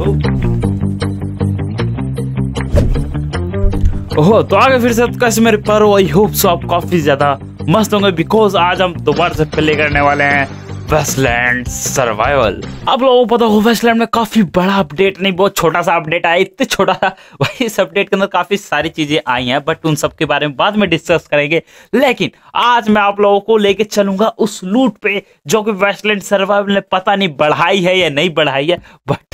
ओहो oh. तो आगे फिर से कैसे मेरे पर आई होप सो आप काफी ज्यादा मस्त होंगे बिकॉज आज हम दोबारा से प्ले करने वाले हैं वेस्टलैंड सर्वाइवल आप लोगों को पता हो वेस्टलैंड में काफी बड़ा अपडेट नहीं बहुत छोटा सा अपडेट आया इतने छोटा सा भाई इस अपडेट के अंदर काफी सारी चीजें आई हैं बट उन सब के बारे में बाद में डिस्कस करेंगे लेकिन आज मैं आप लोगों को लेके चलूंगा उस लूट पे जो कि वेस्टलैंड सर्वाइवल ने पता नहीं बढ़ाई है या नहीं बढ़ाई है बट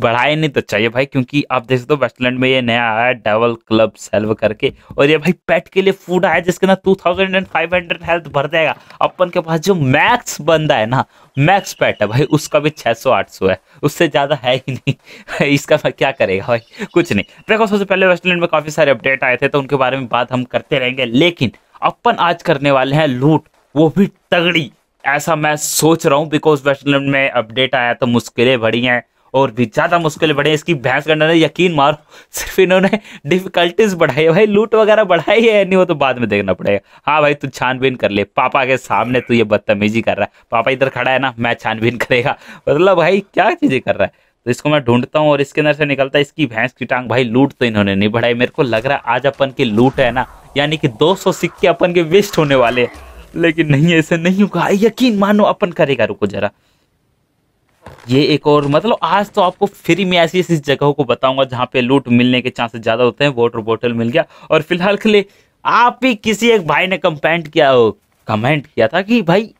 बढ़ाए नहीं तो चाहिए भाई क्योंकि आप देख सकते हो वेस्टलैंड में ये नया आया है डबल क्लब सेल्व करके और ये भाई पेट के लिए फूड आया जिसके ना two thousand and five hundred health भर देगा अपन के पास जो मैक्स बंदा है ना मैक्स पैट है भाई उसका भी 600 800 है उससे ज़्यादा है ही नहीं इसका क्या करेगा भाई कुछ नहीं देखो सबसे पहले वेस्टलैंड में काफ़ी सारे अपडेट आए थे तो उनके बारे में बात हम करते रहेंगे लेकिन अपन आज करने वाले हैं लूट वो भी तगड़ी ऐसा मैं सोच रहा हूँ बिकॉज वेस्टलैंड में अपडेट आया तो मुश्किलें बढ़ी हैं और भी ज्यादा मुश्किलें बढ़े इसकी भैंस गंडा ने यकीन मारो सिर्फ इन्होंने डिफिकल्टीज बढ़ाई भाई लूट वगैरह बढ़ाई है नहीं वो तो बाद में देखना पड़ेगा हाँ भाई तू छानबीन कर ले पापा के सामने तू ये बदतमीजी कर रहा है पापा इधर खड़ा है ना मैं छानबीन करेगा मतलब भाई क्या चीजें कर रहा है तो इसको मैं ढूंढता हूँ और इसके अंदर से निकलता है इसकी भैंस की टांग भाई लूट तो इन्होंने नहीं बढ़ाई मेरे को लग रहा है आज अपन की लूट है ना यानी कि 200 सिक्के अपन के वेस्ट होने वाले लेकिन नहीं ऐसे नहीं होगा यकीन मानो अपन करेगा रुको जरा ये एक और मतलब आज तो आपको फ्री में ऐसी ऐसी जगहों को बताऊंगा जहाँ पे लूट मिलने के चांसेस ज़्यादा होते हैं वाटर बॉटल मिल गया और फिलहाल के लिए आप ही किसी एक भाई ने कंपेंट किया कमेंट किया था कि भाई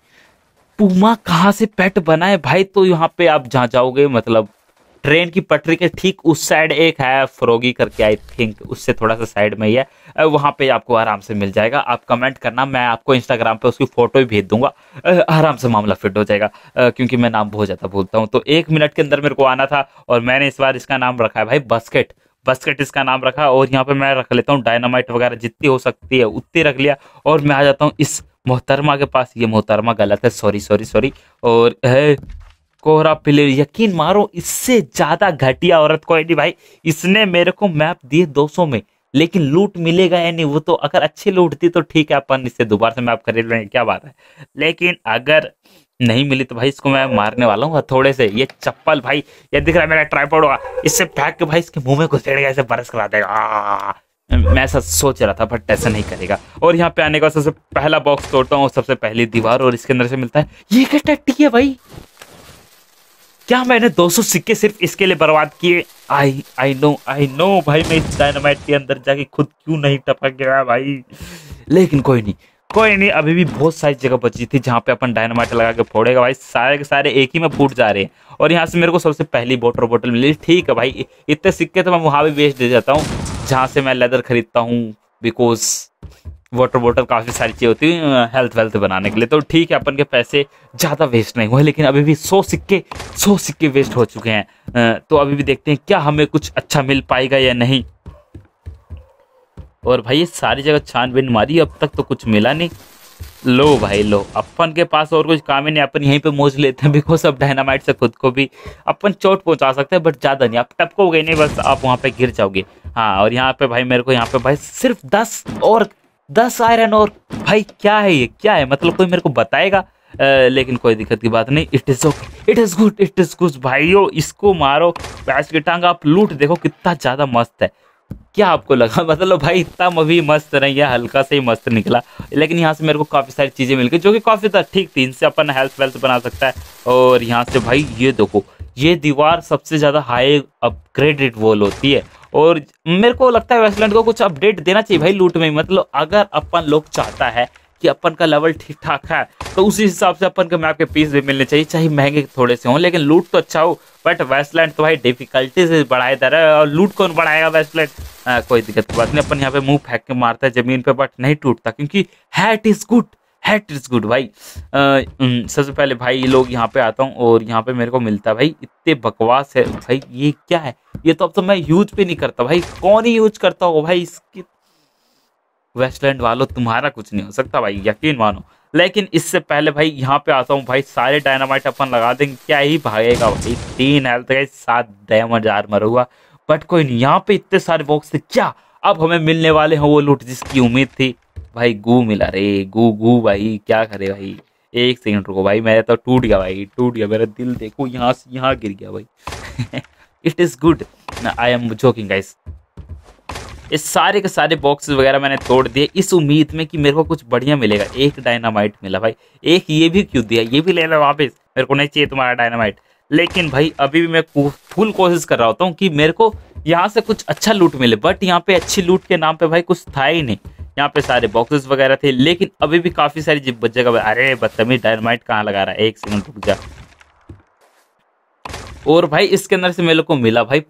पुमा कहाँ से पेट बनाए भाई तो यहाँ पे आप जहाँ जाओगे मतलब ट्रेन की पटरी के ठीक उस साइड एक है फ्रोगी करके आई थिंक उससे थोड़ा सा साइड में ही है वहाँ पे आपको आराम से मिल जाएगा आप कमेंट करना मैं आपको इंस्टाग्राम पे उसकी फ़ोटो भी भेज दूंगा आराम से मामला फिट हो जाएगा क्योंकि मैं नाम बहुत ज़्यादा भूलता हूँ तो एक मिनट के अंदर मेरे को आना था और मैंने इस बार इसका नाम रखा है भाई बस्केट बस्केट इसका नाम रखा और यहाँ पर मैं रख लेता हूँ डायनामाइट वगैरह जितनी हो सकती है उतनी रख लिया और मैं आ जाता हूँ इस मोहतरमा के पास ये मोहतरमा गलत है सॉरी सॉरी सॉरी और है कोहरा प्लेयर यकीन मारो इससे ज्यादा घटिया औरत कोई नहीं भाई इसने मेरे को मैप दिए 200 में लेकिन लूट मिलेगा या नहीं वो तो अगर अच्छी लूट दी तो ठीक है अपन इससे दोबारा से मैप खरीद लेंगे क्या बात है लेकिन अगर नहीं मिली तो भाई इसको मैं मारने वाला हूँ थोड़े से ये चप्पल भाई ये दिख रहा है मेरा ट्राईपोर्ड हुआ इससे फेंक के भाई इसके मुंह में गया इसे बरस करा देगा मैं ऐसा सोच रहा था बट ऐसा नहीं करेगा और यहाँ पे आने का सबसे पहला बॉक्स तोड़ता हूँ सबसे पहली दीवार और इसके अंदर से मिलता है ये क्या टट्टी है भाई क्या मैंने 200 सिक्के सिर्फ इसके लिए बर्बाद किए आई आई नो आई नो भाई मैं इस डायनामाइट के अंदर जाके खुद क्यों नहीं टपक गया भाई लेकिन कोई नहीं कोई नहीं अभी भी बहुत सारी जगह बची थी जहाँ पे अपन डायनामाइट लगा के फोड़ेगा भाई सारे के सारे एक ही में फूट जा रहे हैं और यहाँ से मेरे को सबसे पहली वाटर बोटल मिली ठीक है भाई इतने सिक्के तो मैं वहाँ भी बेच दे जाता हूँ जहाँ से मैं लेदर खरीदता हूँ बिकॉज वाटर बॉटल काफ़ी सारी चीज़ें होती है हेल्थ वेल्थ बनाने के लिए तो ठीक है अपन के पैसे ज़्यादा वेस्ट नहीं हुए लेकिन अभी भी सौ सिक्के सौ सिक्के वेस्ट हो चुके हैं तो अभी भी देखते हैं क्या हमें कुछ अच्छा मिल पाएगा या नहीं और भाई सारी जगह छानबीन मारी अब तक तो कुछ मिला नहीं लो भाई लो अपन के पास और कुछ काम ही नहीं अपन यहीं पे मोज लेते हैं बिकॉज अब डायनामाइट से खुद को भी अपन चोट पहुंचा सकते हैं बट ज़्यादा नहीं आप टपकोगे नहीं बस आप वहाँ पे गिर जाओगे हाँ और यहाँ पे भाई मेरे को यहाँ पे भाई सिर्फ दस और दस आयरन और भाई क्या है ये क्या है मतलब कोई मेरे को बताएगा आ, लेकिन कोई दिक्कत की बात नहीं it is okay it is good it is good भाइयों इसको मारो प्याज की टांग आप लूट देखो कितना ज़्यादा मस्त है क्या आपको लगा मतलब भाई इतना मूवी मस्त नहीं है हल्का से ही मस्त निकला लेकिन यहाँ से मेरे को काफ़ी सारी चीज़ें मिल गई जो कि काफ़ी ठीक थी इनसे अपन हेल्थ वेल्थ बना सकता है और यहाँ से भाई ये देखो ये दीवार सबसे ज़्यादा हाई अपग्रेडेड वॉल होती है और मेरे को लगता है वेस्टलैंड को कुछ अपडेट देना चाहिए भाई लूट में मतलब अगर अपन लोग चाहता है कि अपन का लेवल ठीक ठाक है तो उसी हिसाब से अपन को मैप के पीस भी मिलने चाहिए चाहे महंगे थोड़े से हों लेकिन लूट तो अच्छा हो बट वेस्टलैंड तो भाई डिफिकल्टी से बढ़ाए दे रहा है और लूट कौन बढ़ाएगा वेस्टलैंड कोई दिक्कत बात नहीं अपन यहाँ पे मुंह फेंक के मारता है जमीन पे बट नहीं टूटता क्योंकि hat is good hat is good भाई सबसे पहले भाई ये लोग यहाँ पे आता हूँ और यहाँ पे मेरे को मिलता भाई इतने बकवास है भाई ये क्या है ये तो अब तो मैं यूज पे नहीं करता भाई कौन ही यूज करता होगा भाई इसकी वेस्टलैंड वालों तुम्हारा कुछ नहीं हो सकता भाई यकीन मानो लेकिन इससे पहले भाई यहाँ पे आता हूँ भाई सारे डायनामाइट अपन लगा देंगे क्या ही भागेगा भाई तीन हेल्थ गए सात डैमेज आर्मर हुआ बट कोई नहीं यहाँ पे इतने सारे बॉक्स थे क्या अब हमें मिलने वाले हैं वो लूट जिसकी उम्मीद थी भाई गू मिला रे गू गू भाई क्या करे भाई एक सेकंड रुको भाई मेरा तो टूट गया भाई टूट गया मेरा दिल देखो यहाँ से यहाँ गिर गया भाई it is good I am joking guys इस सारे के सारे बॉक्सेस वगैरह मैंने तोड़ दिए इस उम्मीद में कि मेरे को कुछ बढ़िया मिलेगा एक डायनामाइट मिला भाई एक ये भी क्यों दिया ये भी ले लो वापस मेरे को नहीं चाहिए तुम्हारा डायनामाइट लेकिन भाई अभी भी मैं फुल कोशिश कर रहा होता हूँ कि मेरे को यहाँ से कुछ अच्छा लूट मिले बट यहाँ पे अच्छी लूट के नाम पे भाई कुछ था ही नहीं यहाँ पे सारे बॉक्सेस वगैरह थे लेकिन अभी भी काफी सारी जगह अरे बदतमीज डायनामाइट कहाँ लगा रहा है एक सेकंड रुक जा और भाई इसके अंदर से मेरे को मिला भाई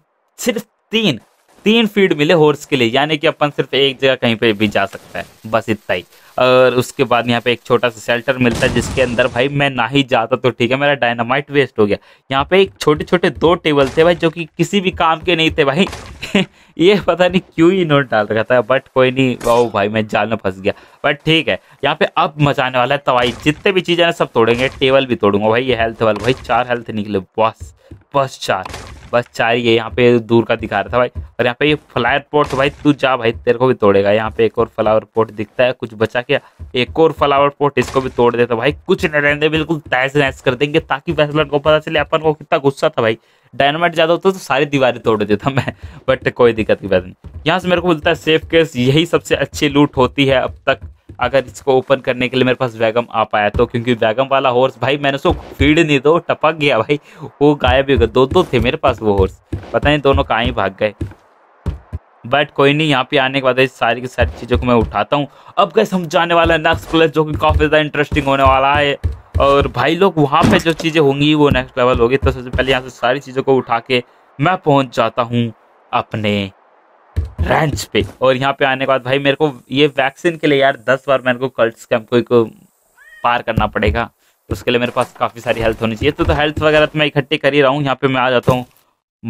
सिर्फ तीन तीन फीड मिले हॉर्स के लिए यानी कि अपन सिर्फ एक जगह कहीं पे भी जा सकता है बस इतना ही और उसके बाद यहाँ पे एक छोटा सा शेल्टर मिलता है जिसके अंदर भाई मैं ना ही जाता तो ठीक है मेरा डायनामाइट वेस्ट हो गया यहाँ पे एक छोटे छोटे दो टेबल थे भाई जो कि किसी भी काम के नहीं थे भाई ये पता नहीं क्यों ही नोट डाल रखा था बट कोई नहीं वाह भाई मैं जाल में फंस गया बट ठीक है यहाँ पे अब मचाने वाला है तवाई तो जितने भी चीज़ें ना सब तोड़ेंगे टेबल भी तोड़ूंगा भाई ये हेल्थ वाले भाई चार हेल्थ निकले बस बस चार बस चार ही है यहाँ पे दूर का दिखा रहा था भाई और यहाँ पे ये फ्लावर पोर्ट तो भाई तू जा भाई तेरे को भी तोड़ेगा यहाँ पे एक और फ्लावर पोर्ट दिखता है कुछ बचा क्या एक और फ्लावर पोर्ट इसको भी तोड़ देता भाई कुछ नहीं रहने बिल्कुल तैस नैस कर देंगे ताकि फैसला को पता चले अपन को कितना गुस्सा था भाई डायनामाइट ज़्यादा होता तो सारी दीवारें तोड़ देता मैं बट कोई दिक्कत की बात नहीं यहाँ से मेरे को मिलता है सेफ केस यही सबसे अच्छी लूट होती है अब तक अगर इसको ओपन करने के लिए मेरे पास वैगम आ पाया तो क्योंकि वैगम वाला हॉर्स भाई मैंने उसको फीड नहीं दो टपक गया भाई वो गायब ही हो गया दो दो थे मेरे पास वो हॉर्स पता नहीं दोनों कहाँ ही भाग गए बट कोई नहीं यहाँ पे आने के बाद इस सारी की सारी चीज़ों को मैं उठाता हूँ अब कैसे हम जाने वाला है नेक्स्ट प्लेस जो कि काफ़ी ज़्यादा इंटरेस्टिंग होने वाला है और भाई लोग वहाँ पे जो चीज़ें होंगी वो नेक्स्ट लेवल होगी तो सबसे पहले यहाँ से सारी चीज़ों को उठा के मैं पहुँच जाता हूँ अपने रेंच पे और यहाँ पे आने के बाद भाई मेरे को ये वैक्सीन के लिए यार दस बार मेरे को कल्ट स्कैम्प को, पार करना पड़ेगा उसके लिए मेरे पास काफ़ी सारी हेल्थ होनी चाहिए तो, तो हेल्थ वगैरह तो मैं इकट्ठे कर ही रहा हूँ यहाँ पे मैं आ जाता हूँ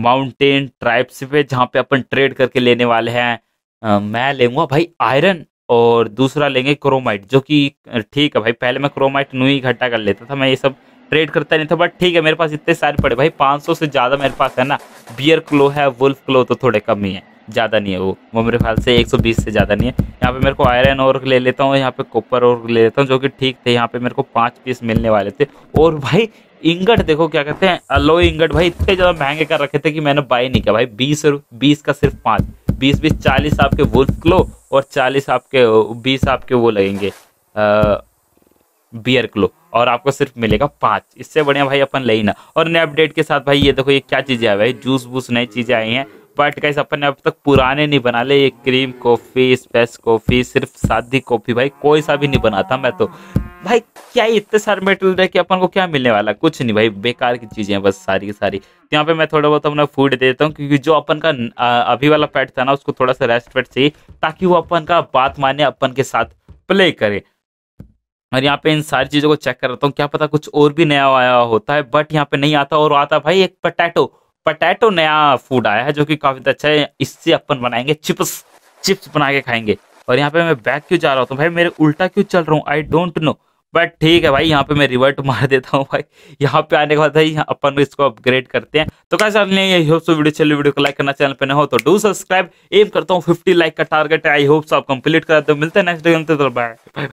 माउंटेन ट्राइब्स पे जहाँ पे अपन ट्रेड करके लेने वाले हैं मैं लेंगे भाई आयरन और दूसरा लेंगे क्रोमाइट जो कि ठीक है भाई पहले मैं क्रोमाइट नू ही इकट्ठा कर लेता था मैं ये सब ट्रेड करता नहीं था बट ठीक है मेरे पास इतने सारे पड़े भाई 500 से ज़्यादा मेरे पास है ना बियर क्लो है वुल्फ क्लो तो थोड़े कम ही है ज़्यादा नहीं है वो वो मेरे ख्याल से 120 से ज़्यादा नहीं है यहाँ पे मेरे को आयरन और ले लेता हूँ यहाँ पे कॉपर और ले लेता हूँ जो कि ठीक थे यहाँ पे मेरे को पाँच पीस मिलने वाले थे और भाई इंगट देखो क्या कहते हैं अलो इंगट भाई इतने ज़्यादा महंगे कर रखे थे कि मैंने बाई नहीं किया भाई बीस बीस का सिर्फ पाँच बीस बीस चालीस आपके वुल्फ क्लो और चालीस आपके बीस आपके वो लगेंगे बियर क्लो और आपको सिर्फ मिलेगा पाँच इससे बढ़िया भाई अपन ले ही ना और नए अपडेट के साथ भाई ये देखो ये क्या चीज़ें आई भाई जूस वूस नई चीज़ें आई हैं बट कैसे अपन ने अब तक पुराने नहीं बना ले ये क्रीम कॉफ़ी स्पेस कॉफ़ी सिर्फ सादी कॉफ़ी भाई कोई सा भी नहीं बनाता मैं तो भाई क्या इतने सारे मेटेरियल रहे के अपन को क्या मिलने वाला कुछ नहीं भाई बेकार की चीज़ें हैं बस सारी की सारी तो यहाँ पे मैं थोड़ा बहुत अपना फूड दे देता हूँ क्योंकि जो अपन का अभी वाला पेट था ना उसको थोड़ा सा रेस्ट पेट चाहिए ताकि वो अपन का बात माने अपन के साथ प्ले करे और यहाँ पे इन सारी चीज़ों को चेक कर रहा हूँ क्या पता कुछ और भी नया आया होता है बट यहाँ पे नहीं आता और आता भाई एक पटेटो पटेटो नया फूड आया है जो कि काफ़ी अच्छा है इससे अपन बनाएंगे चिप्स चिप्स बना के खाएंगे और यहाँ पे मैं बैक क्यों जा रहा हूँ तो भाई मेरे उल्टा क्यों चल रहा हूँ आई डोंट नो बट ठीक है भाई यहाँ पे मैं रिवर्ट मार देता हूँ भाई यहाँ पे आने के बाद भाई अपन इसको अपग्रेड करते हैं तो कैसे आई होप सो वीडियो चलिए वीडियो को लाइक करना चैनल पे ना हो तो डू सब्सक्राइब एम करता हूँ फिफ्टी लाइक का टारगेट है आई होप सो आप कंप्लीट कर दो मिलते हैं नेक्स्ट डे बाय बाय